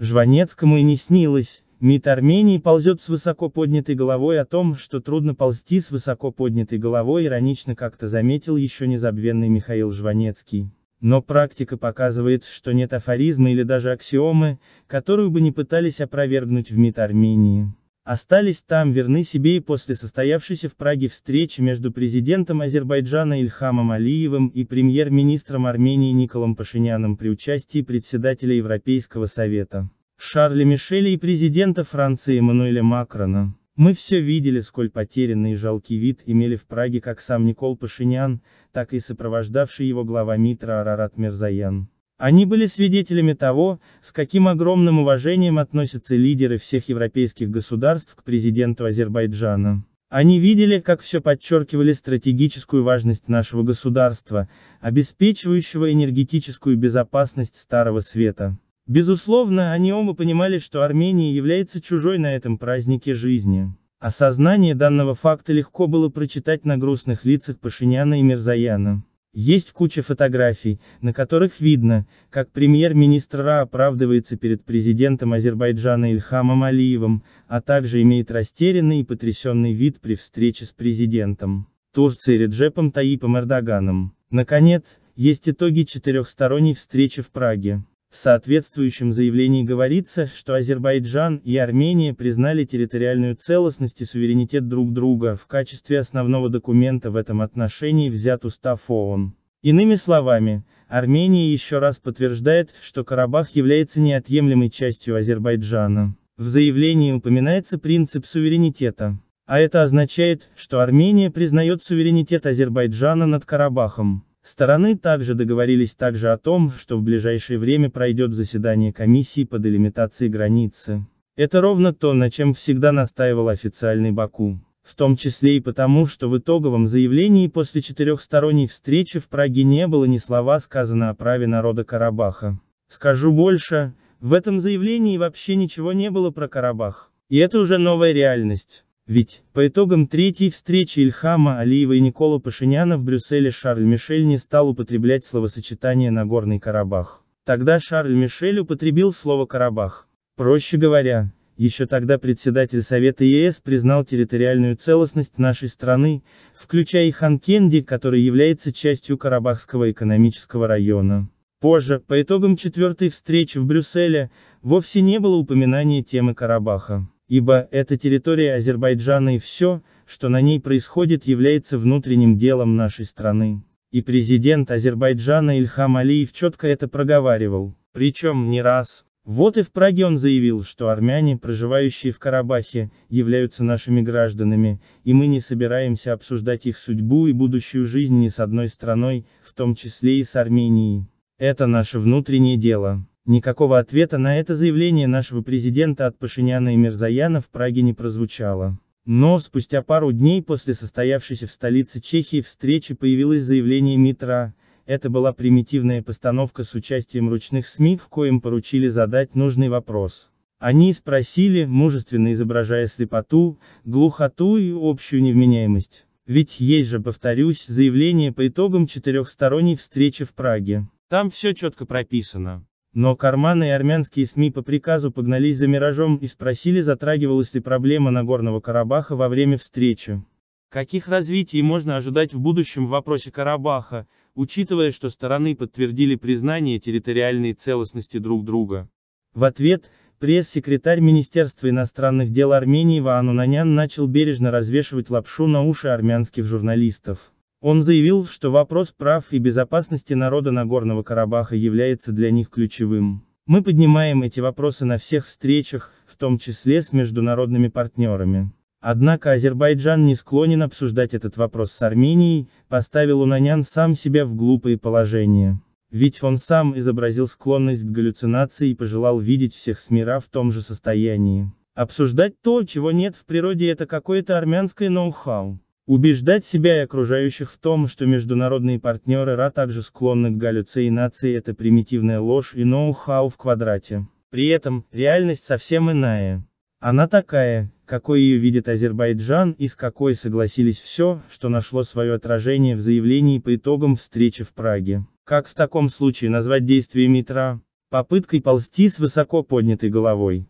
Жванецкому и не снилось, МИД Армении ползет с высоко поднятой головой о том, что трудно ползти с высоко поднятой головой, иронично как-то заметил еще незабвенный Михаил Жванецкий. Но практика показывает, что нет афоризма или даже аксиомы, которую бы не пытались опровергнуть в МИД Армении остались там верны себе и после состоявшейся в Праге встречи между президентом Азербайджана Ильхамом Алиевым и премьер-министром Армении Николом Пашиняном при участии председателя Европейского Совета Шарля Мишеля и президента Франции Эммануэля Макрона. Мы все видели, сколь потерянный и жалкий вид имели в Праге как сам Никол Пашинян, так и сопровождавший его глава Митра Арарат Мерзаян. Они были свидетелями того, с каким огромным уважением относятся лидеры всех европейских государств к президенту Азербайджана. Они видели, как все подчеркивали стратегическую важность нашего государства, обеспечивающего энергетическую безопасность Старого Света. Безусловно, они оба понимали, что Армения является чужой на этом празднике жизни. Осознание данного факта легко было прочитать на грустных лицах Пашиняна и Мирзаяна. Есть куча фотографий, на которых видно, как премьер-министр Ра оправдывается перед президентом Азербайджана Ильхамом Алиевым, а также имеет растерянный и потрясенный вид при встрече с президентом Турции Реджепом Таипом Эрдоганом. Наконец, есть итоги четырехсторонней встречи в Праге. В соответствующем заявлении говорится, что Азербайджан и Армения признали территориальную целостность и суверенитет друг друга, в качестве основного документа в этом отношении взят устав ООН. Иными словами, Армения еще раз подтверждает, что Карабах является неотъемлемой частью Азербайджана. В заявлении упоминается принцип суверенитета. А это означает, что Армения признает суверенитет Азербайджана над Карабахом. Стороны также договорились также о том, что в ближайшее время пройдет заседание комиссии по делимитации границы. Это ровно то, на чем всегда настаивал официальный Баку. В том числе и потому, что в итоговом заявлении после четырехсторонней встречи в Праге не было ни слова сказано о праве народа Карабаха. Скажу больше, в этом заявлении вообще ничего не было про Карабах. И это уже новая реальность. Ведь, по итогам третьей встречи Ильхама Алиева и Никола Пашиняна в Брюсселе Шарль Мишель не стал употреблять словосочетание «Нагорный Карабах». Тогда Шарль Мишель употребил слово «Карабах». Проще говоря, еще тогда председатель Совета ЕС признал территориальную целостность нашей страны, включая и Ханкенди, который является частью Карабахского экономического района. Позже, по итогам четвертой встречи в Брюсселе, вовсе не было упоминания темы Карабаха ибо это территория Азербайджана и все, что на ней происходит является внутренним делом нашей страны. И президент Азербайджана Ильхам Алиев четко это проговаривал, причем не раз. Вот и в Праге он заявил, что армяне, проживающие в Карабахе, являются нашими гражданами, и мы не собираемся обсуждать их судьбу и будущую жизнь ни с одной страной, в том числе и с Арменией. Это наше внутреннее дело. Никакого ответа на это заявление нашего президента от Пашиняна и Мирзаяна в Праге не прозвучало. Но, спустя пару дней после состоявшейся в столице Чехии встречи появилось заявление МИТРА, это была примитивная постановка с участием ручных СМИ, в коем поручили задать нужный вопрос. Они спросили, мужественно изображая слепоту, глухоту и общую невменяемость. Ведь есть же, повторюсь, заявление по итогам четырехсторонней встречи в Праге. Там все четко прописано. Но карманы и армянские СМИ по приказу погнались за «Миражом» и спросили затрагивалась ли проблема Нагорного Карабаха во время встречи. Каких развитий можно ожидать в будущем в вопросе Карабаха, учитывая, что стороны подтвердили признание территориальной целостности друг друга? В ответ, пресс-секретарь Министерства иностранных дел Армении Ваану Нанян начал бережно развешивать лапшу на уши армянских журналистов. Он заявил, что вопрос прав и безопасности народа Нагорного Карабаха является для них ключевым. Мы поднимаем эти вопросы на всех встречах, в том числе с международными партнерами. Однако Азербайджан не склонен обсуждать этот вопрос с Арменией, поставил Унанян сам себя в глупые положения. Ведь он сам изобразил склонность к галлюцинации и пожелал видеть всех с мира в том же состоянии. Обсуждать то, чего нет в природе это какое-то армянское ноу-хау. Убеждать себя и окружающих в том, что международные партнеры РА также склонны к галлюцинации это примитивная ложь и ноу-хау в квадрате. При этом, реальность совсем иная. Она такая, какой ее видит Азербайджан и с какой согласились все, что нашло свое отражение в заявлении по итогам встречи в Праге. Как в таком случае назвать действия Митра? Попыткой ползти с высоко поднятой головой.